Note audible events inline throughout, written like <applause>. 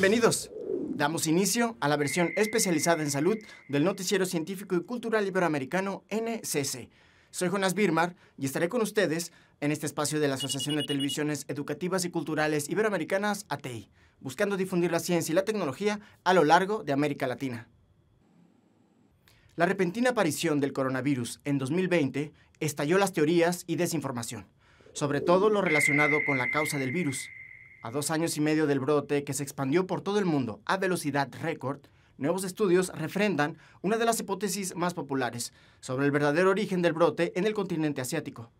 Bienvenidos. Damos inicio a la versión especializada en salud del noticiero científico y cultural iberoamericano NCC. Soy Jonas Birmar y estaré con ustedes en este espacio de la Asociación de Televisiones Educativas y Culturales Iberoamericanas ATEI, buscando difundir la ciencia y la tecnología a lo largo de América Latina. La repentina aparición del coronavirus en 2020 estalló las teorías y desinformación, sobre todo lo relacionado con la causa del virus, a dos años y medio del brote, que se expandió por todo el mundo a velocidad récord, nuevos estudios refrendan una de las hipótesis más populares sobre el verdadero origen del brote en el continente asiático.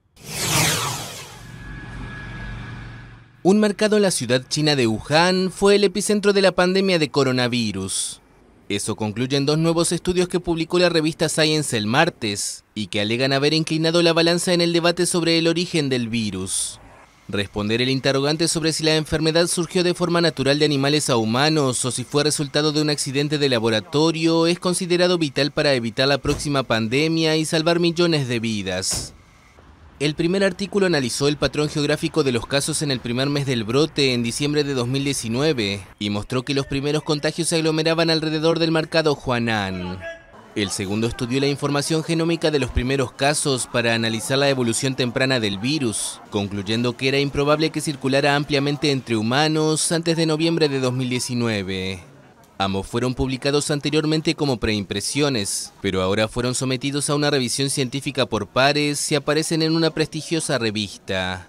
Un mercado en la ciudad china de Wuhan fue el epicentro de la pandemia de coronavirus. Eso concluyen dos nuevos estudios que publicó la revista Science el martes y que alegan haber inclinado la balanza en el debate sobre el origen del virus responder el interrogante sobre si la enfermedad surgió de forma natural de animales a humanos o si fue resultado de un accidente de laboratorio es considerado vital para evitar la próxima pandemia y salvar millones de vidas. El primer artículo analizó el patrón geográfico de los casos en el primer mes del brote, en diciembre de 2019, y mostró que los primeros contagios se aglomeraban alrededor del mercado Juanán. El segundo estudió la información genómica de los primeros casos para analizar la evolución temprana del virus, concluyendo que era improbable que circulara ampliamente entre humanos antes de noviembre de 2019. Ambos fueron publicados anteriormente como preimpresiones, pero ahora fueron sometidos a una revisión científica por pares y aparecen en una prestigiosa revista.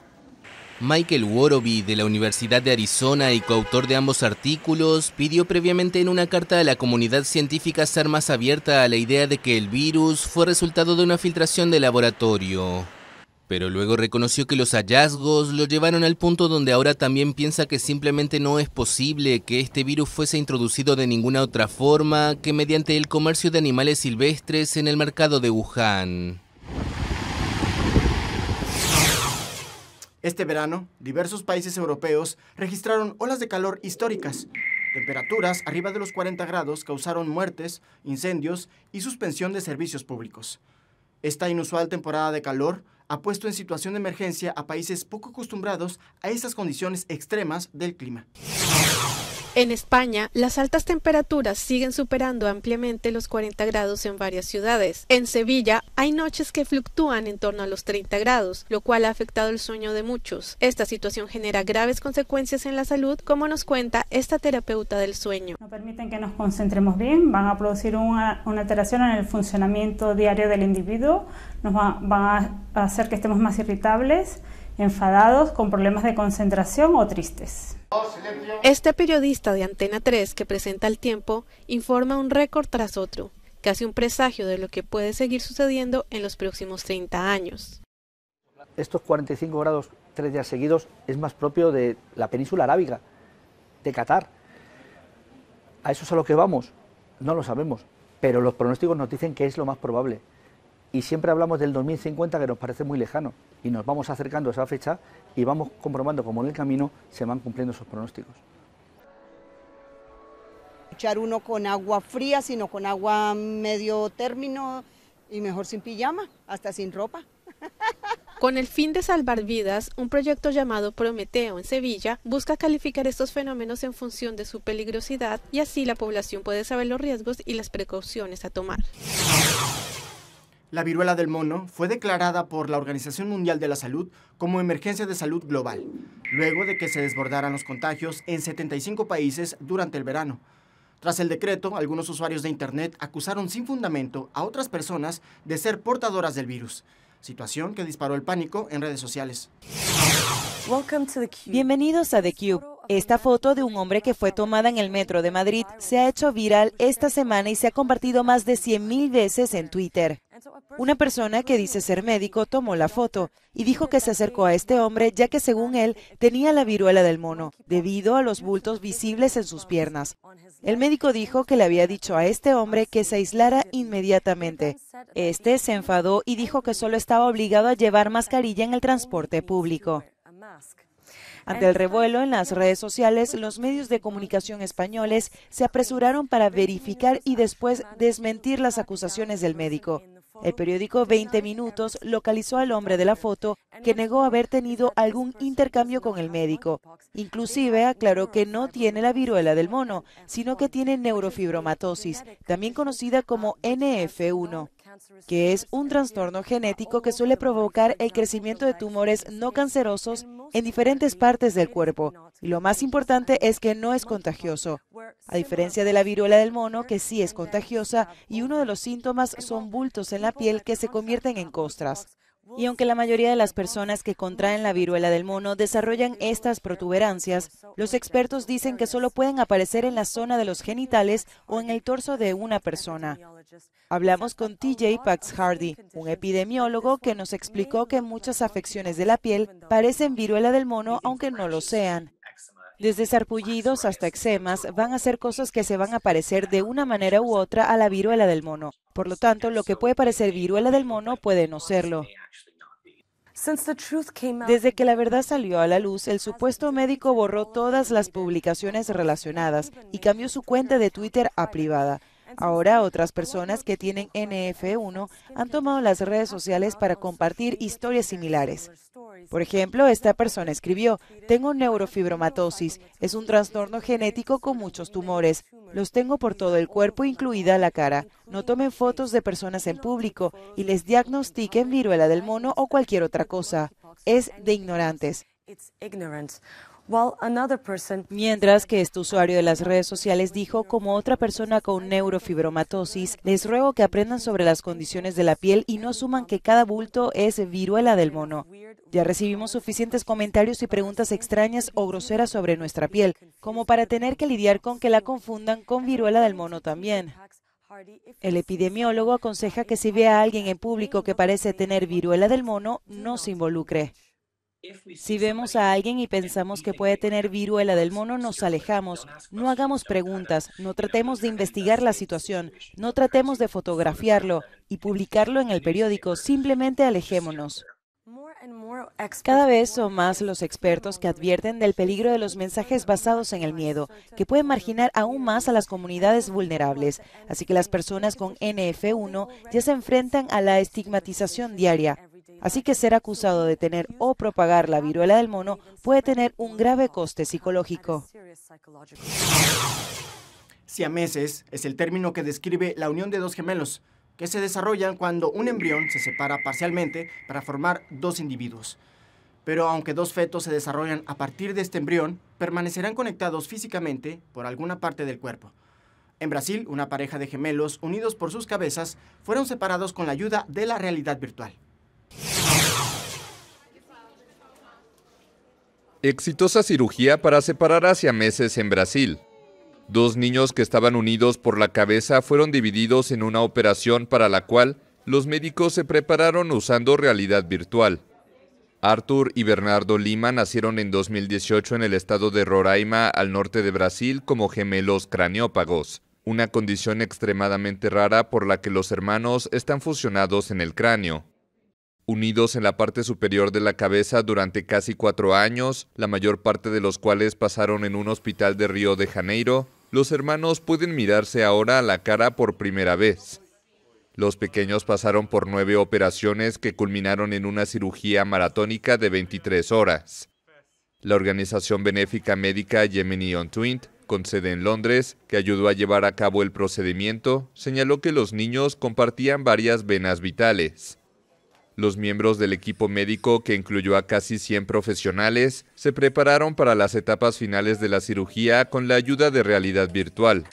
Michael Woroby, de la Universidad de Arizona y coautor de ambos artículos, pidió previamente en una carta a la comunidad científica ser más abierta a la idea de que el virus fue resultado de una filtración de laboratorio. Pero luego reconoció que los hallazgos lo llevaron al punto donde ahora también piensa que simplemente no es posible que este virus fuese introducido de ninguna otra forma que mediante el comercio de animales silvestres en el mercado de Wuhan. Este verano, diversos países europeos registraron olas de calor históricas. Temperaturas arriba de los 40 grados causaron muertes, incendios y suspensión de servicios públicos. Esta inusual temporada de calor ha puesto en situación de emergencia a países poco acostumbrados a estas condiciones extremas del clima. En España, las altas temperaturas siguen superando ampliamente los 40 grados en varias ciudades. En Sevilla, hay noches que fluctúan en torno a los 30 grados, lo cual ha afectado el sueño de muchos. Esta situación genera graves consecuencias en la salud, como nos cuenta esta terapeuta del sueño. No permiten que nos concentremos bien, van a producir una, alteración en el funcionamiento diario del individuo, nos va, van a hacer que estemos más irritables, enfadados, con problemas de concentración o tristes. Este periodista de Antena 3 que presenta el tiempo informa un récord tras otro, casi un presagio de lo que puede seguir sucediendo en los próximos 30 años. Estos 45 grados tres días seguidos es más propio de la península arábiga, de Qatar. A eso es a lo que vamos, no lo sabemos, pero los pronósticos nos dicen que es lo más probable y siempre hablamos del 2050 que nos parece muy lejano y nos vamos acercando a esa fecha y vamos comprobando cómo en el camino se van cumpliendo esos pronósticos. Echar uno con agua fría, sino con agua medio término y mejor sin pijama, hasta sin ropa. <laughs> Con el fin de salvar vidas, un proyecto llamado Prometeo en Sevilla busca calificar estos fenómenos en función de su peligrosidad y así la población puede saber los riesgos y las precauciones a tomar la viruela del mono fue declarada por la Organización Mundial de la Salud como emergencia de salud global, luego de que se desbordaran los contagios en 75 países durante el verano. Tras el decreto, algunos usuarios de Internet acusaron sin fundamento a otras personas de ser portadoras del virus, situación que disparó el pánico en redes sociales. Bienvenidos a The Cube esta foto de un hombre que fue tomada en el metro de Madrid se ha hecho viral esta semana y se ha compartido más de 100.000 veces en Twitter. Una persona que dice ser médico tomó la foto y dijo que se acercó a este hombre ya que según él tenía la viruela del mono, debido a los bultos visibles en sus piernas. El médico dijo que le había dicho a este hombre que se aislara inmediatamente. Este se enfadó y dijo que solo estaba obligado a llevar mascarilla en el transporte público. Ante el revuelo en las redes sociales, los medios de comunicación españoles se apresuraron para verificar y después desmentir las acusaciones del médico. El periódico 20 Minutos localizó al hombre de la foto que negó haber tenido algún intercambio con el médico. Inclusive aclaró que no tiene la viruela del mono, sino que tiene neurofibromatosis, también conocida como NF1 que es un trastorno genético que suele provocar el crecimiento de tumores no cancerosos en diferentes partes del cuerpo. Y lo más importante es que no es contagioso, a diferencia de la viruela del mono, que sí es contagiosa, y uno de los síntomas son bultos en la piel que se convierten en costras. Y aunque la mayoría de las personas que contraen la viruela del mono desarrollan estas protuberancias, los expertos dicen que solo pueden aparecer en la zona de los genitales o en el torso de una persona. Hablamos con TJ Pax Hardy, un epidemiólogo que nos explicó que muchas afecciones de la piel parecen viruela del mono aunque no lo sean. Desde sarpullidos hasta eczemas van a ser cosas que se van a parecer de una manera u otra a la viruela del mono. Por lo tanto, lo que puede parecer viruela del mono puede no serlo. Desde que la verdad salió a la luz, el supuesto médico borró todas las publicaciones relacionadas y cambió su cuenta de Twitter a privada. Ahora otras personas que tienen NF1 han tomado las redes sociales para compartir historias similares. Por ejemplo, esta persona escribió, tengo neurofibromatosis, es un trastorno genético con muchos tumores. Los tengo por todo el cuerpo, incluida la cara. No tomen fotos de personas en público y les diagnostiquen viruela del mono o cualquier otra cosa. Es de ignorantes. Mientras que este usuario de las redes sociales dijo, como otra persona con neurofibromatosis, les ruego que aprendan sobre las condiciones de la piel y no asuman que cada bulto es viruela del mono. Ya recibimos suficientes comentarios y preguntas extrañas o groseras sobre nuestra piel, como para tener que lidiar con que la confundan con viruela del mono también. El epidemiólogo aconseja que si ve a alguien en público que parece tener viruela del mono, no se involucre. Si vemos a alguien y pensamos que puede tener viruela del mono, nos alejamos. No hagamos preguntas, no tratemos de investigar la situación, no tratemos de fotografiarlo y publicarlo en el periódico, simplemente alejémonos. Cada vez son más los expertos que advierten del peligro de los mensajes basados en el miedo, que pueden marginar aún más a las comunidades vulnerables. Así que las personas con NF1 ya se enfrentan a la estigmatización diaria. Así que ser acusado de tener o propagar la viruela del mono puede tener un grave coste psicológico. Siameses es el término que describe la unión de dos gemelos, que se desarrollan cuando un embrión se separa parcialmente para formar dos individuos. Pero aunque dos fetos se desarrollan a partir de este embrión, permanecerán conectados físicamente por alguna parte del cuerpo. En Brasil, una pareja de gemelos unidos por sus cabezas fueron separados con la ayuda de la realidad virtual. Exitosa cirugía para separar hacia meses en Brasil. Dos niños que estaban unidos por la cabeza fueron divididos en una operación para la cual los médicos se prepararon usando realidad virtual. Arthur y Bernardo Lima nacieron en 2018 en el estado de Roraima, al norte de Brasil, como gemelos craniópagos, una condición extremadamente rara por la que los hermanos están fusionados en el cráneo unidos en la parte superior de la cabeza durante casi cuatro años, la mayor parte de los cuales pasaron en un hospital de Río de Janeiro, los hermanos pueden mirarse ahora a la cara por primera vez. Los pequeños pasaron por nueve operaciones que culminaron en una cirugía maratónica de 23 horas. La organización benéfica médica Yemeni on Twint, con sede en Londres, que ayudó a llevar a cabo el procedimiento, señaló que los niños compartían varias venas vitales, los miembros del equipo médico, que incluyó a casi 100 profesionales, se prepararon para las etapas finales de la cirugía con la ayuda de realidad virtual.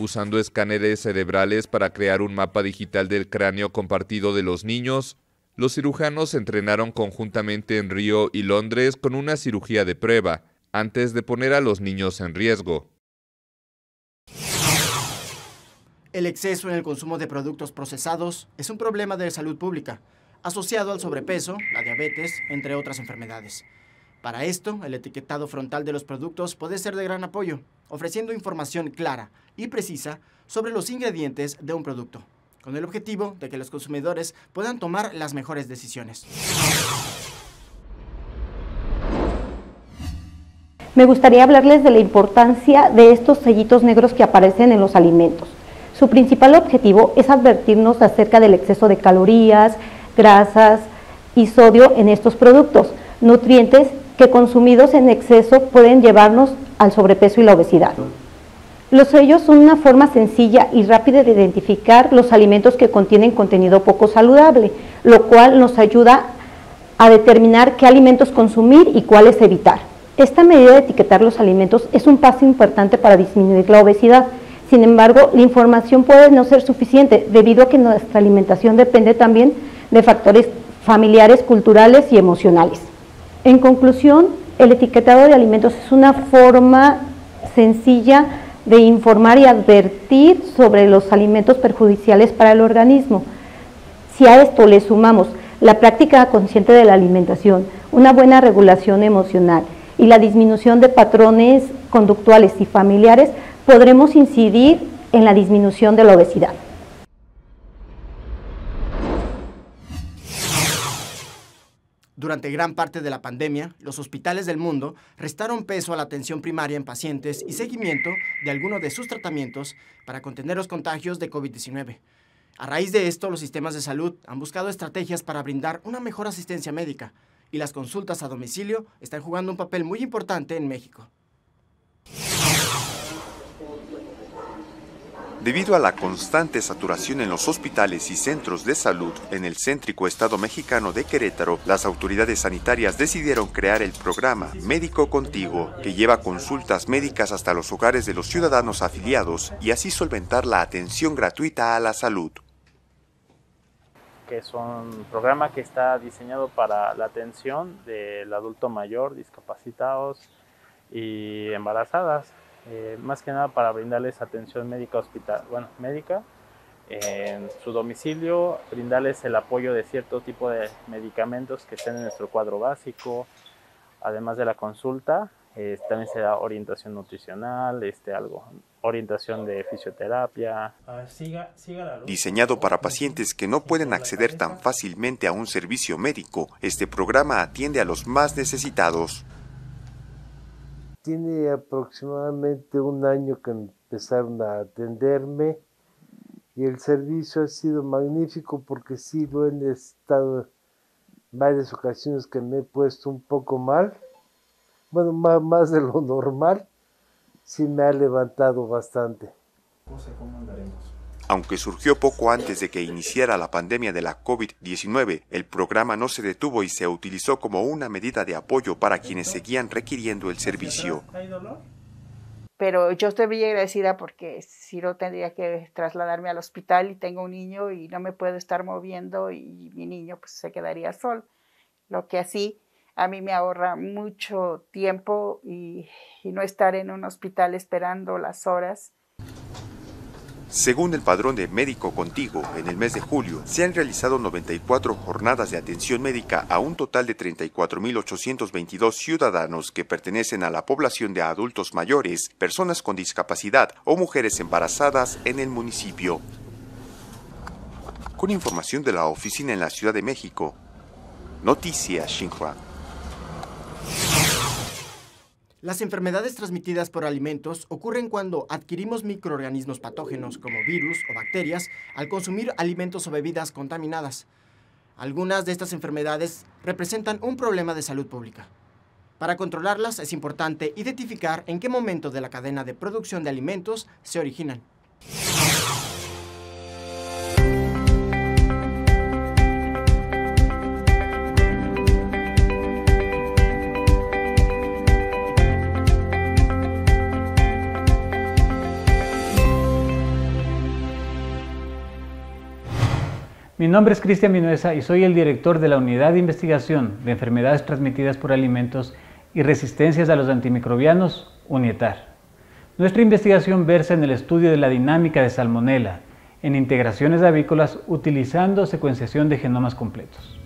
Usando escáneres cerebrales para crear un mapa digital del cráneo compartido de los niños, los cirujanos entrenaron conjuntamente en Río y Londres con una cirugía de prueba, antes de poner a los niños en riesgo. El exceso en el consumo de productos procesados es un problema de salud pública, asociado al sobrepeso, la diabetes, entre otras enfermedades. Para esto, el etiquetado frontal de los productos puede ser de gran apoyo, ofreciendo información clara y precisa sobre los ingredientes de un producto, con el objetivo de que los consumidores puedan tomar las mejores decisiones. Me gustaría hablarles de la importancia de estos sellitos negros que aparecen en los alimentos. Su principal objetivo es advertirnos acerca del exceso de calorías, grasas y sodio en estos productos, nutrientes que consumidos en exceso pueden llevarnos al sobrepeso y la obesidad. Los sellos son una forma sencilla y rápida de identificar los alimentos que contienen contenido poco saludable, lo cual nos ayuda a determinar qué alimentos consumir y cuáles evitar. Esta medida de etiquetar los alimentos es un paso importante para disminuir la obesidad, sin embargo, la información puede no ser suficiente debido a que nuestra alimentación depende también de factores familiares, culturales y emocionales. En conclusión, el etiquetado de alimentos es una forma sencilla de informar y advertir sobre los alimentos perjudiciales para el organismo. Si a esto le sumamos la práctica consciente de la alimentación, una buena regulación emocional y la disminución de patrones conductuales y familiares, podremos incidir en la disminución de la obesidad. Durante gran parte de la pandemia, los hospitales del mundo restaron peso a la atención primaria en pacientes y seguimiento de algunos de sus tratamientos para contener los contagios de COVID-19. A raíz de esto, los sistemas de salud han buscado estrategias para brindar una mejor asistencia médica y las consultas a domicilio están jugando un papel muy importante en México. Debido a la constante saturación en los hospitales y centros de salud en el céntrico estado mexicano de Querétaro, las autoridades sanitarias decidieron crear el programa Médico Contigo, que lleva consultas médicas hasta los hogares de los ciudadanos afiliados y así solventar la atención gratuita a la salud. Que es un programa que está diseñado para la atención del adulto mayor, discapacitados y embarazadas. Eh, más que nada para brindarles atención médica hospital, bueno, médica en su domicilio, brindarles el apoyo de cierto tipo de medicamentos que estén en nuestro cuadro básico, además de la consulta, eh, también se da orientación nutricional, este algo, orientación de fisioterapia. Diseñado para pacientes que no pueden acceder tan fácilmente a un servicio médico, este programa atiende a los más necesitados tiene aproximadamente un año que empezaron a atenderme y el servicio ha sido magnífico porque sí lo he estado varias ocasiones que me he puesto un poco mal, bueno, más, más de lo <laughs> normal, sí me ha levantado bastante. cómo aunque surgió poco antes de que iniciara la pandemia de la COVID-19, el programa no se detuvo y se utilizó como una medida de apoyo para quienes seguían requiriendo el servicio. Pero yo estoy muy agradecida porque si no tendría que trasladarme al hospital y tengo un niño y no me puedo estar moviendo y mi niño pues se quedaría sol. Lo que así a mí me ahorra mucho tiempo y no estar en un hospital esperando las horas según el padrón de Médico Contigo, en el mes de julio se han realizado 94 jornadas de atención médica a un total de 34.822 ciudadanos que pertenecen a la población de adultos mayores, personas con discapacidad o mujeres embarazadas en el municipio. Con información de la oficina en la Ciudad de México, Noticias Xinhua. Las enfermedades transmitidas por alimentos ocurren cuando adquirimos microorganismos patógenos como virus o bacterias al consumir alimentos o bebidas contaminadas. Algunas de estas enfermedades representan un problema de salud pública. Para controlarlas es importante identificar en qué momento de la cadena de producción de alimentos se originan. Mi nombre es Cristian Minuesa y soy el director de la Unidad de Investigación de Enfermedades Transmitidas por Alimentos y Resistencias a los Antimicrobianos, UNIETAR. Nuestra investigación versa en el estudio de la dinámica de Salmonella en integraciones avícolas utilizando secuenciación de genomas completos.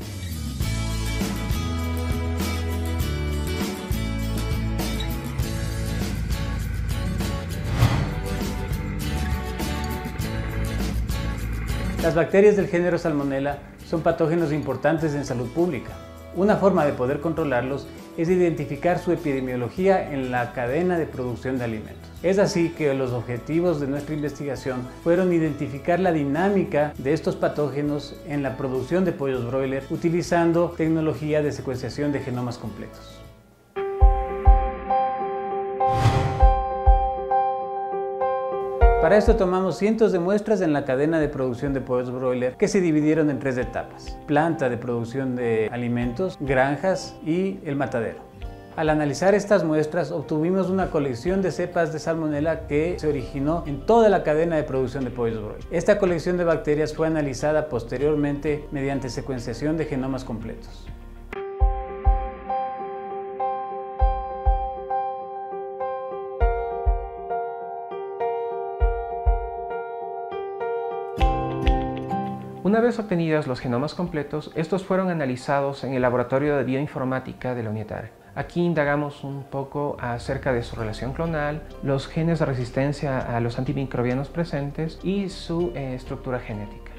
Las bacterias del género Salmonella son patógenos importantes en salud pública. Una forma de poder controlarlos es identificar su epidemiología en la cadena de producción de alimentos. Es así que los objetivos de nuestra investigación fueron identificar la dinámica de estos patógenos en la producción de pollos broiler utilizando tecnología de secuenciación de genomas completos. Para esto tomamos cientos de muestras en la cadena de producción de pollos broiler que se dividieron en tres etapas, planta de producción de alimentos, granjas y el matadero. Al analizar estas muestras obtuvimos una colección de cepas de salmonela que se originó en toda la cadena de producción de pollos broiler. Esta colección de bacterias fue analizada posteriormente mediante secuenciación de genomas completos. Una vez obtenidos los genomas completos, estos fueron analizados en el laboratorio de bioinformática de la UNITAR. Aquí indagamos un poco acerca de su relación clonal, los genes de resistencia a los antimicrobianos presentes y su eh, estructura genética.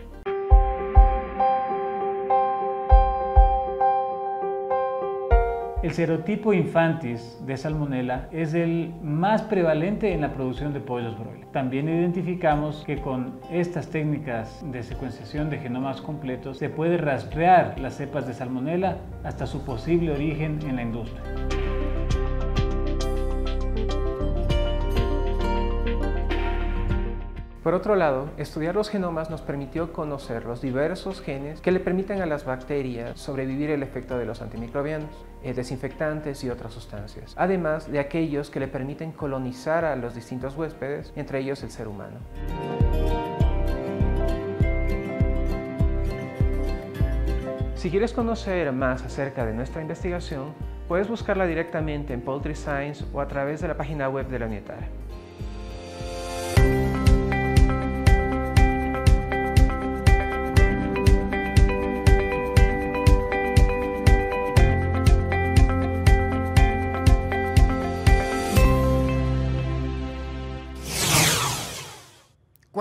El serotipo infantis de salmonela es el más prevalente en la producción de pollos broil. También identificamos que con estas técnicas de secuenciación de genomas completos se puede rastrear las cepas de salmonela hasta su posible origen en la industria. Por otro lado, estudiar los genomas nos permitió conocer los diversos genes que le permiten a las bacterias sobrevivir el efecto de los antimicrobianos, eh, desinfectantes y otras sustancias, además de aquellos que le permiten colonizar a los distintos huéspedes, entre ellos el ser humano. Si quieres conocer más acerca de nuestra investigación, puedes buscarla directamente en Poultry Science o a través de la página web de la UNITAR.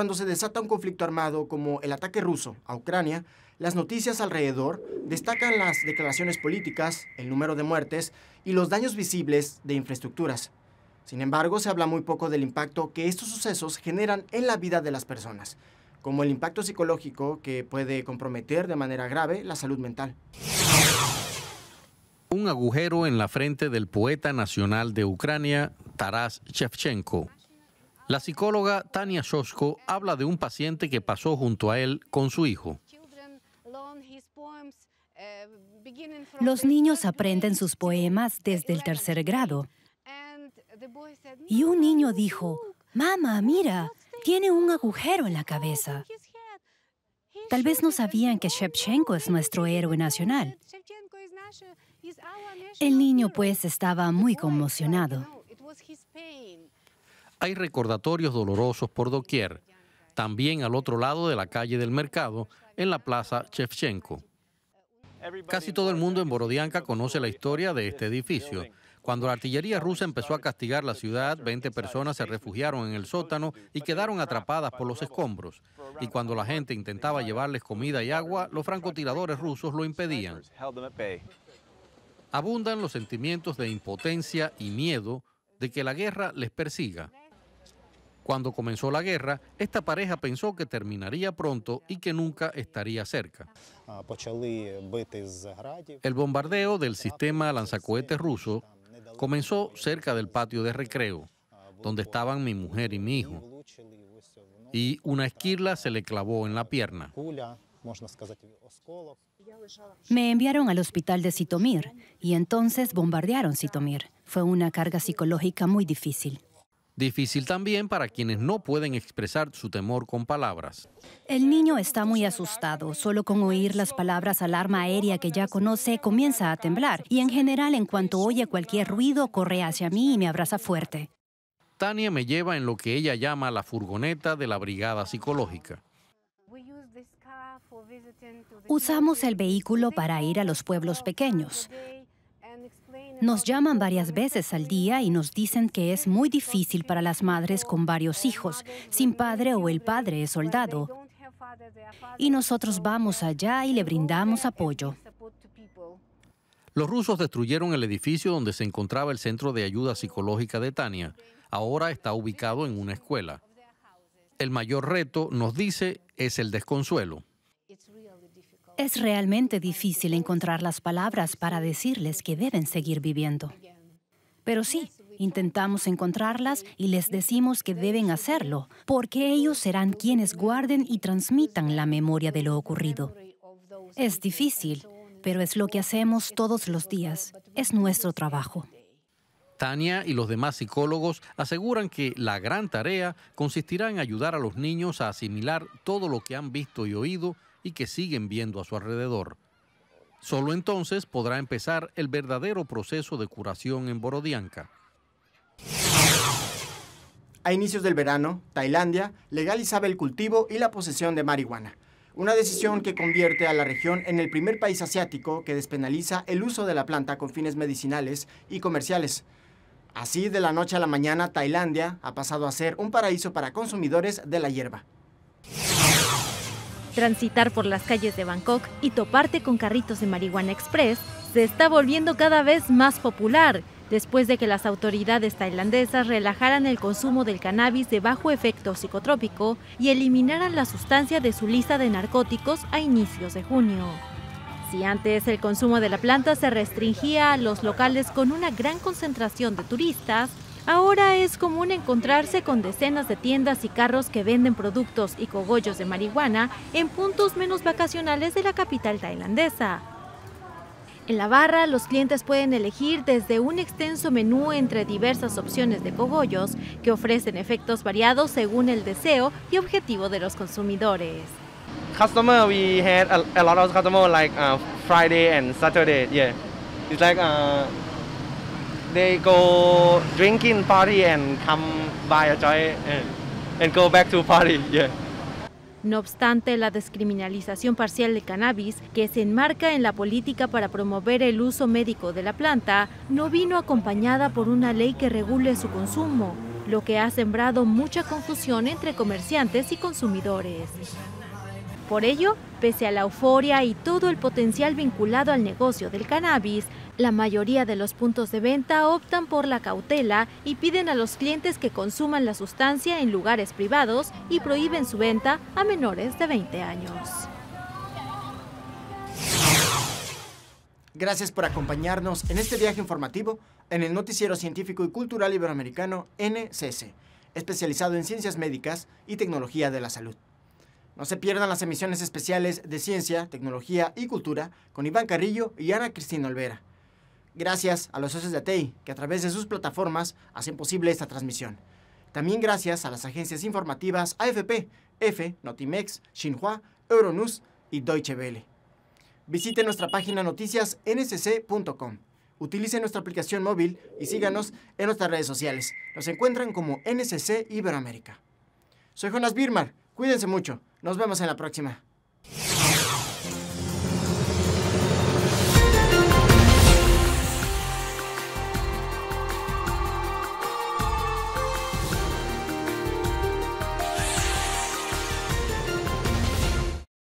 cuando se desata un conflicto armado como el ataque ruso a Ucrania, las noticias alrededor destacan las declaraciones políticas, el número de muertes y los daños visibles de infraestructuras. Sin embargo, se habla muy poco del impacto que estos sucesos generan en la vida de las personas, como el impacto psicológico que puede comprometer de manera grave la salud mental. Un agujero en la frente del poeta nacional de Ucrania, Taras Shevchenko. La psicóloga Tania Shosko habla de un paciente que pasó junto a él con su hijo. Uh, Los niños aprenden sus poemas desde el tercer grado. Y un niño dijo, Mamá, mira, tiene un agujero en la cabeza. Tal vez no sabían que Shevchenko es nuestro héroe nacional. El niño pues estaba muy conmocionado. Hay recordatorios dolorosos por doquier, también al otro lado de la calle del mercado, en la plaza Chevchenko. Casi todo el mundo en Borodianka conoce la historia de este edificio. Cuando la artillería rusa empezó a castigar la ciudad, 20 personas se refugiaron en el sótano y quedaron atrapadas por los escombros. Y cuando la gente intentaba llevarles comida y agua, los francotiradores rusos lo impedían. Abundan los sentimientos de impotencia y miedo de que la guerra les persiga. Cuando comenzó la guerra, esta pareja pensó que terminaría pronto y que nunca estaría cerca. Ah, El bombardeo del sistema lanzacohetes ruso comenzó cerca del patio de recreo, donde estaban mi mujer y mi hijo, y una esquirla se le clavó en la pierna. Me enviaron al hospital de Sitomir y entonces bombardearon Sitomir. Fue una carga psicológica muy difícil. Difícil también para quienes no pueden expresar su temor con palabras. El niño está muy asustado. Solo con oír las palabras alarma aérea que ya conoce, comienza a temblar. Y en general, en cuanto oye cualquier ruido, corre hacia mí y me abraza fuerte. Tania me lleva en lo que ella llama la furgoneta de la brigada psicológica. Usamos el vehículo para ir a los pueblos pequeños. Nos llaman varias veces al día y nos dicen que es muy difícil para las madres con varios hijos, sin padre o el padre es soldado. Y nosotros vamos allá y le brindamos apoyo. Los rusos destruyeron el edificio donde se encontraba el centro de ayuda psicológica de Tania. Ahora está ubicado en una escuela. El mayor reto, nos dice, es el desconsuelo. Es realmente difícil encontrar las palabras para decirles que deben seguir viviendo. Pero sí, intentamos encontrarlas y les decimos que deben hacerlo, porque ellos serán quienes guarden y transmitan la memoria de lo ocurrido. Es difícil, pero es lo que hacemos todos los días. Es nuestro trabajo. Tania y los demás psicólogos aseguran que la gran tarea consistirá en ayudar a los niños a asimilar todo lo que han visto y oído y que siguen viendo a su alrededor. Solo entonces podrá empezar el verdadero proceso de curación en Borodianca. A inicios del verano, Tailandia legalizaba el cultivo y la posesión de marihuana, una decisión que convierte a la región en el primer país asiático que despenaliza el uso de la planta con fines medicinales y comerciales. Así, de la noche a la mañana, Tailandia ha pasado a ser un paraíso para consumidores de la hierba. Transitar por las calles de Bangkok y toparte con carritos de marihuana express se está volviendo cada vez más popular después de que las autoridades tailandesas relajaran el consumo del cannabis de bajo efecto psicotrópico y eliminaran la sustancia de su lista de narcóticos a inicios de junio. Si antes el consumo de la planta se restringía a los locales con una gran concentración de turistas, Ahora es común encontrarse con decenas de tiendas y carros que venden productos y cogollos de marihuana en puntos menos vacacionales de la capital tailandesa. En la barra, los clientes pueden elegir desde un extenso menú entre diversas opciones de cogollos que ofrecen efectos variados según el deseo y objetivo de los consumidores drinking party No obstante, la descriminalización parcial de cannabis, que se enmarca en la política para promover el uso médico de la planta, no vino acompañada por una ley que regule su consumo, lo que ha sembrado mucha confusión entre comerciantes y consumidores. Por ello, pese a la euforia y todo el potencial vinculado al negocio del cannabis, la mayoría de los puntos de venta optan por la cautela y piden a los clientes que consuman la sustancia en lugares privados y prohíben su venta a menores de 20 años. Gracias por acompañarnos en este viaje informativo en el Noticiero Científico y Cultural Iberoamericano NCS, especializado en ciencias médicas y tecnología de la salud. No se pierdan las emisiones especiales de Ciencia, Tecnología y Cultura con Iván Carrillo y Ana Cristina Olvera gracias a los socios de ATEI, que a través de sus plataformas hacen posible esta transmisión. También gracias a las agencias informativas AFP, F, Notimex, Xinhua, Euronews y Deutsche Welle. Visite nuestra página noticias ncc.com. Utilice nuestra aplicación móvil y síganos en nuestras redes sociales. Nos encuentran como nsc Iberoamérica. Soy Jonas Birmar. Cuídense mucho. Nos vemos en la próxima.